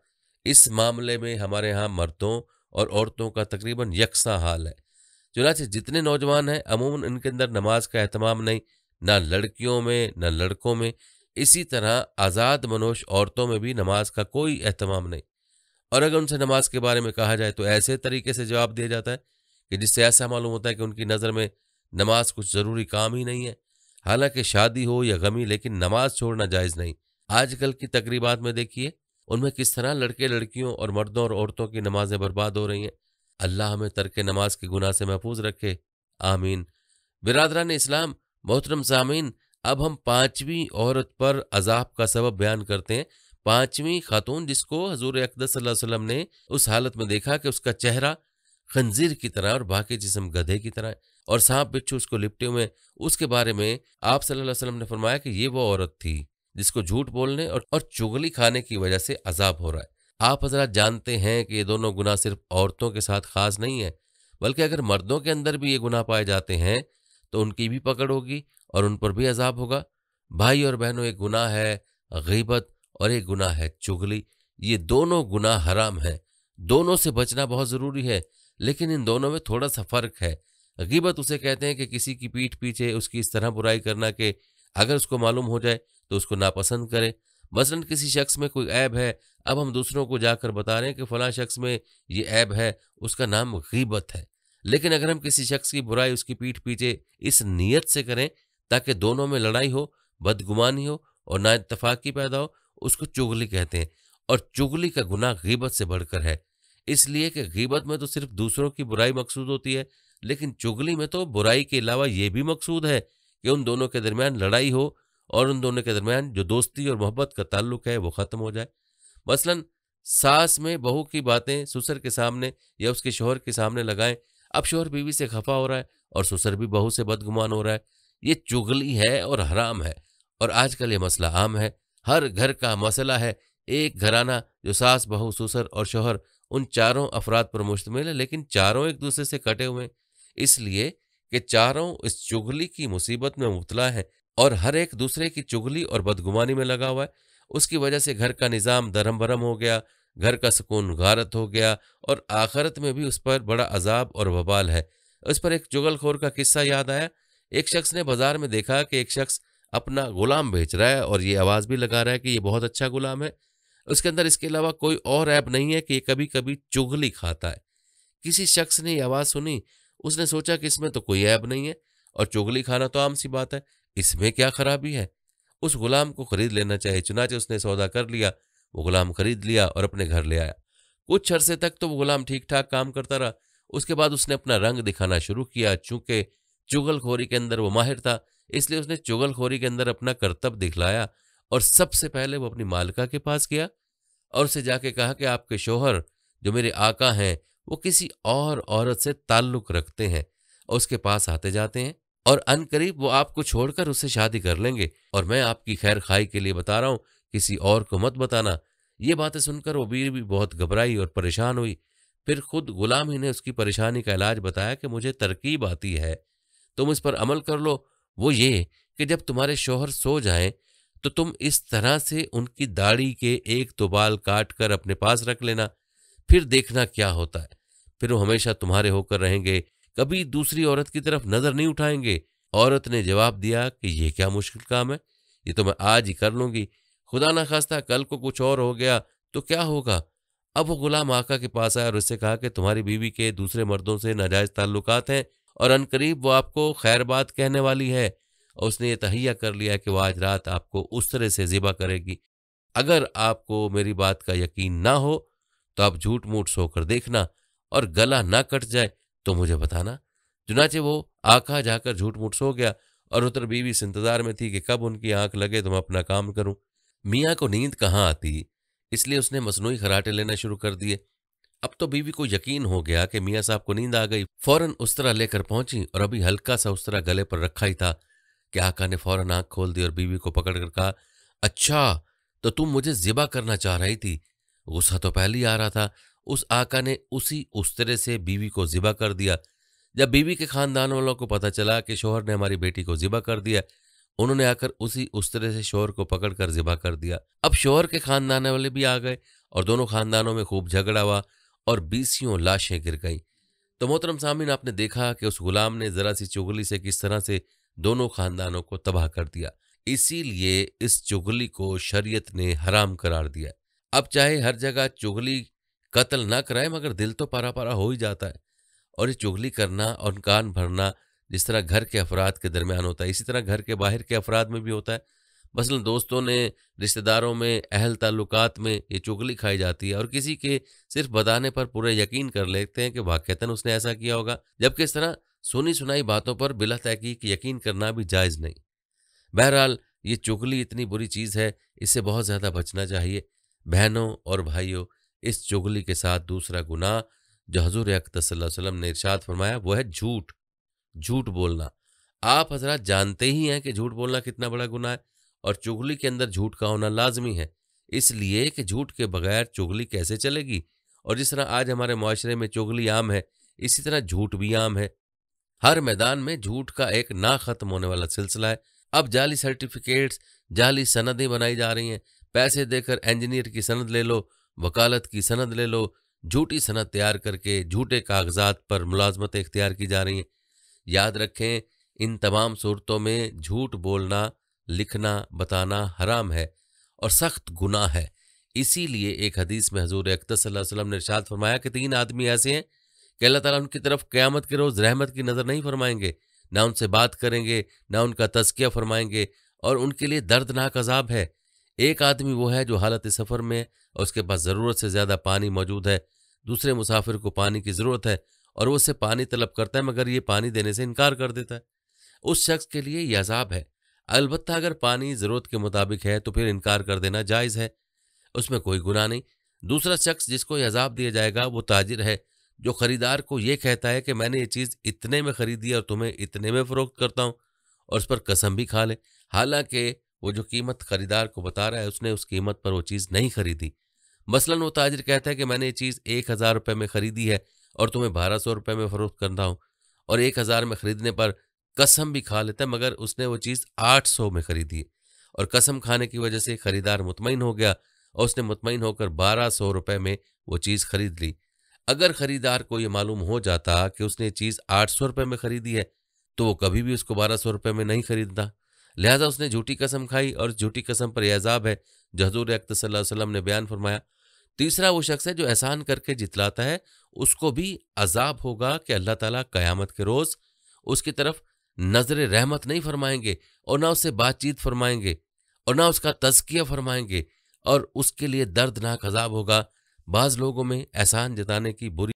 [SPEAKER 1] इस मामले में हमारे यहाँ मर्दों और औरतों का तकरीबन यकसा हाल है चुनाचे जितने नौजवान हैं अमूमन इनके अंदर नमाज का अहतमाम नहीं ना लड़कियों में ना लड़कों में इसी तरह आज़ाद मनोश औरतों में भी नमाज का कोई अहतमाम नहीं और अगर उनसे नमाज के बारे में कहा जाए तो ऐसे तरीके से जवाब दिया जाता है कि जिससे ऐसा मालूम होता है कि उनकी नज़र में नमाज कुछ ज़रूरी काम ही नहीं है हालांकि शादी हो या गमी लेकिन नमाज छोड़ना जायज़ नहीं आजकल की तकरीबात में देखिए उनमें किस तरह लड़के लड़कियों और मर्दों और औरतों की नमाजें बर्बाद हो रही हैं अल्लाह हमें तर्क नमाज के गुनाह से महफूज रखे आमीन बिरादरान इस्लाम मोहतरम सामीन अब हम पाँचवीं औरत पर अजाब का सबब बयान करते हैं पाँचवीं खातून जिसको हजूर अकदर वसल्लम ने उस हालत में देखा कि उसका चेहरा खंजीर की तरह और बाकी जिसम गधे की तरह और सांप बिच्छू उसको लिपटे हुए उसके बारे में आप सल्लल्लाहु अलैहि वसल्लम ने फरमाया कि ये वो औरत थी जिसको झूठ बोलने और, और चुगली खाने की वजह से अजाब हो रहा है आप हजरा जानते हैं कि ये दोनों गुना सिर्फ औरतों के साथ खास नहीं है बल्कि अगर मर्दों के अंदर भी ये गुनाह पाए जाते हैं तो उनकी भी पकड़ होगी और उन पर भी अजाब होगा भाई और बहनों एक गुनाह है गीबत और एक गुनाह है चुगली ये दोनों गुनाह हराम हैं दोनों से बचना बहुत ज़रूरी है लेकिन इन दोनों में थोड़ा सा फर्क है ग़िबत उसे कहते हैं कि किसी की पीठ पीछे उसकी इस तरह बुराई करना कि अगर उसको मालूम हो जाए तो उसको नापसंद करें मसलन किसी शख्स में कोई ऐब है अब हम दूसरों को जाकर बता रहे हैं कि फ़ला शख्स में ये ऐब है उसका नाम गीबत है लेकिन अगर हम किसी शख्स की बुराई उसकी पीठ पीछे इस नीयत से करें ताकि दोनों में लड़ाई हो बदगुमानी हो और ना इतफाक़ी पैदा हो उसको चुगली कहते हैं और चुगली का गुनाह गीबत से बढ़कर है इसलिए कि गीबत में तो सिर्फ दूसरों की बुराई मकसूद होती है लेकिन चुगली में तो बुराई के अलावा ये भी मकसूद है कि उन दोनों के दरमियान लड़ाई हो और उन दोनों के दरमियान जो दोस्ती और मोहब्बत का ताल्लुक है वो ख़त्म हो जाए मसलन सास में बहू की बातें ससुर के सामने या उसके शोहर के सामने लगाएं अब शोहर बीवी से खफा हो रहा है और ससुर भी बहू से बदगुमान हो रहा है ये चुगली है और हराम है और आजकल ये मसला आम है हर घर का मसला है एक घराना जो सास बहू ससुर और शोहर उन चारों अफराद पर मुश्तमिल है लेकिन चारों एक दूसरे से कटे हुए हैं इसलिए कि चारों इस चुगली की मुसीबत में मुबतला है और हर एक दूसरे की चुगली और बदगुमानी में लगा हुआ है उसकी वजह से घर का निज़ाम धरम भरम हो गया घर का सुकून गारत हो गया और आखरत में भी उस पर बड़ा अजाब और वबाल है उस पर एक चुगलखोर का किस्सा याद आया एक शख्स ने बाजार में देखा कि एक शख्स अपना गुलाम बेच रहा है और ये आवाज़ भी लगा रहा है कि ये बहुत अच्छा गुलाम है उसके अंदर इसके अलावा कोई और ऐप नहीं है कि ये कभी कभी चुगली खाता है किसी शख्स ने आवाज़ सुनी उसने सोचा कि इसमें तो कोई ऐप नहीं है और चुगली खाना तो आम सी बात है इसमें क्या खराबी है उस गुलाम को खरीद लेना चाहिए चुनाचे उसने सौदा कर लिया वो गुलाम खरीद लिया और अपने घर ले आया कुछ अरसे तक तो वो गुलाम ठीक ठाक काम करता रहा उसके बाद उसने अपना रंग दिखाना शुरू किया चूंकि चुगलखोरी के अंदर वो माहिर था इसलिए उसने चुगलखोरी के अंदर अपना कर्तव्य दिखलाया और सबसे पहले वो अपनी मालिका के पास गया और उसे जाके कहा कि आपके शोहर जो मेरे आका हैं वो किसी और औरत से ताल्लुक रखते हैं और उसके पास आते जाते हैं और अनकरीब वो आपको छोड़कर उससे शादी कर लेंगे और मैं आपकी खैर खाई के लिए बता रहा हूँ किसी और को मत बताना ये बातें सुनकर वो बीर भी बहुत घबराई और परेशान हुई फिर खुद गुलाम ही ने उसकी परेशानी का इलाज बताया कि मुझे तरकीब आती है तुम इस पर अमल कर लो वो ये कि जब तुम्हारे शोहर सो जाएं तो तुम इस तरह से उनकी दाढ़ी के एक दो तो बाल काट कर अपने पास रख लेना फिर देखना क्या होता है फिर वो हमेशा तुम्हारे होकर रहेंगे कभी दूसरी औरत की तरफ नजर नहीं उठाएंगे औरत ने जवाब दिया कि यह क्या मुश्किल काम है ये तो मैं आज ही कर लूंगी खुदा ना खास्ता कल को कुछ और हो गया तो क्या होगा अब वो गुलाम आका के पास आया और उससे कहा कि तुम्हारी बीवी के दूसरे मर्दों से नाजायज ताल्लुकात हैं और अनकरीब वो आपको बात कहने वाली है और उसने ये तहैया कर लिया कि वह आज रात आपको उस तरह से ज़िबा करेगी अगर आपको मेरी बात का यकीन ना हो तो आप झूठ मूठ सोकर देखना और गला ना कट जाए तो मुझे बताना चुनाचे वो आखा जाकर झूठ मूठ सो गया और उतर बीवी इस इंतजार में थी कि कब उनकी आंख लगे तो मैं अपना काम करूं मियाँ को नींद कहाँ आती इसलिए उसने मसनू खराटे लेना शुरू कर दिए अब तो बीवी को यकीन हो गया कि मियाँ साहब को नींद आ गई फौरन उस तरह लेकर पहुंची और अभी हल्का सा उस तरह गले पर रखा ही था क्या आका ने फौरन आंख खोल दी और बीवी को पकड़कर कहा अच्छा तो तुम मुझे जिबा करना चाह रही थी गुस्सा तो पहले ही आ रहा था उस आका ने उसी उस तरह से बीवी को जिबा कर दिया जब बीवी के खानदान वालों को पता चला कि शोहर ने हमारी बेटी को जिबा कर दिया उन्होंने आकर उसी उस तरह से शोहर को पकड़कर जिबा कर दिया अब शोहर के खानदान वाले भी आ गए और दोनों खानदानों में खूब झगड़ा हुआ और बीसियों लाशें गिर गईं तो मोहतरम सामिन आपने देखा कि उस गुलाम ने ज़रा सी चुगली से किस तरह से दोनों खानदानों को तबाह कर दिया इसीलिए इस चुगली को शरीयत ने हराम करार दिया अब चाहे हर जगह चुगली कत्ल ना कराए मगर दिल तो पारा पारा हो ही जाता है और ये चुगली करना और कान भरना जिस तरह घर के अफराद के दरमियान होता है इसी तरह घर के बाहर के अफराद में भी होता है मसलन दोस्तों ने रिश्तेदारों में अहल ताल्लुकात में ये चुगली खाई जाती है और किसी के सिर्फ बताने पर पूरा यकीन कर लेते हैं कि वाक़ता उसने ऐसा किया होगा जबकि इस तरह सुनी सुनाई बातों पर बिला तहकीक यकीन करना भी जायज़ नहीं बहरहाल ये चुगली इतनी बुरी चीज़ है इससे बहुत ज़्यादा बचना चाहिए बहनों और भाइयों इस चुगली के साथ दूसरा गुनाह जो हजूर अकतम ने इरशाद फरमाया वो है झूठ झूठ बोलना आप हजरात जानते ही हैं कि झूठ बोलना कितना बड़ा गुनाह है और चुगली के अंदर झूठ का होना लाजमी है इसलिए कि झूठ के बगैर चुगली कैसे चलेगी और जिस तरह आज हमारे माशरे में चुगली आम है इसी तरह झूठ भी आम है हर मैदान में झूठ का एक ना खत्म होने वाला सिलसिला है अब जाली सर्टिफिकेट्स जाली सनदें बनाई जा रही हैं पैसे देकर इंजीनियर की सनद ले लो वकालत की सनद ले लो झूठी सनद तैयार करके झूठे कागजात पर मुलाजमतें इख्तियार की जा रही हैं याद रखें इन तमाम सूरतों में झूठ बोलना लिखना बताना हराम है और सख्त गुनाह है इसीलिए एक हदीस में हजूर अख्तर वसल्लम ने इरशाद फरमाया कि तीन आदमी ऐसे हैं कि अल्लाह ताला उनकी तरफ क़्यामत के रोज़ रहमत की नज़र नहीं फरमाएंगे ना उनसे बात करेंगे ना उनका तस्किया फरमाएंगे और उनके लिए दर्दनाक अजाब है एक आदमी वो है जो हालत सफ़र में और उसके पास ज़रूरत से ज़्यादा पानी मौजूद है दूसरे मुसाफिर को पानी की ज़रूरत है और वो उससे पानी तलब करता है मगर ये पानी देने से इनकार कर देता है उस शख्स के लिए यह अजाब है अलबत्त अगर पानी ज़रूरत के मुताबिक है तो फिर इनकार कर देना जायज़ है उसमें कोई गुनाह नहीं दूसरा शख्स जिसको यह अजाब दिया जाएगा वो ताजिर है जो खरीदार को ये कहता है कि मैंने ये चीज़ इतने में खरीदी और तुम्हें इतने में फ़रोख्त करता हूँ और उस पर कसम भी खा ले हालांकि वो जो कीमत खरीदार को बता रहा है उसने उस कीमत पर वो चीज़ नहीं खरीदी मसलन वो ताजर कहता है कि मैंने ये चीज़ एक हज़ार रुपये में ख़रीदी है और तुम्हें बारह सौ रुपये में फ़रोख्त करता हूँ और एक हज़ार में ख़रीदने पर कसम भी खा लेता है मगर उसने वो चीज़ आठ सौ में ख़रीदी और कसम खाने की वजह से ख़रीदार मुतमिन हो गया और उसने मुतमिन होकर बारह सौ रुपये में वो चीज़ ख़रीद ली अगर खरीदार को यह मालूम हो जाता कि उसने चीज आठ सौ रुपये में खरीदी है तो वो कभी भी उसको बारह सौ रुपये में नहीं खरीदता लिहाजा उसने झूठी कसम खाई और झूठी कसम पर यह अजाब है जो हजूर अक्त वसल्लम ने बयान फरमाया तीसरा वो शख्स है जो एहसान करके जितलाता है उसको भी अजाब होगा कि अल्लाह ताला कयामत के रोज़ उसकी तरफ नजर रहमत नहीं फरमाएंगे और ना उससे बातचीत फरमाएंगे और ना उसका तजकिया फरमाएंगे और उसके लिए दर्दनाक अजाब होगा बाज लोगों में एहसान जताने की बुरी